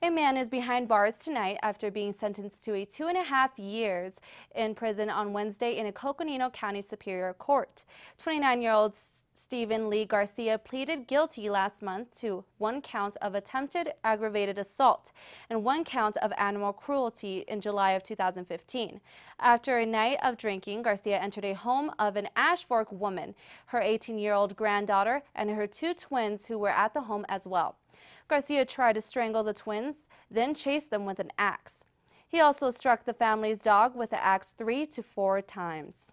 A man is behind bars tonight after being sentenced to a two and a half years in prison on Wednesday in a Coconino County Superior Court. 29 year old Stephen Lee Garcia pleaded guilty last month to one count of attempted aggravated assault and one count of animal cruelty in July of 2015. After a night of drinking, Garcia entered a home of an Ashfork woman, her 18 year old granddaughter, and her two twins who were at the home as well. Garcia tried to strangle the twins, then chased them with an axe. He also struck the family's dog with the axe three to four times.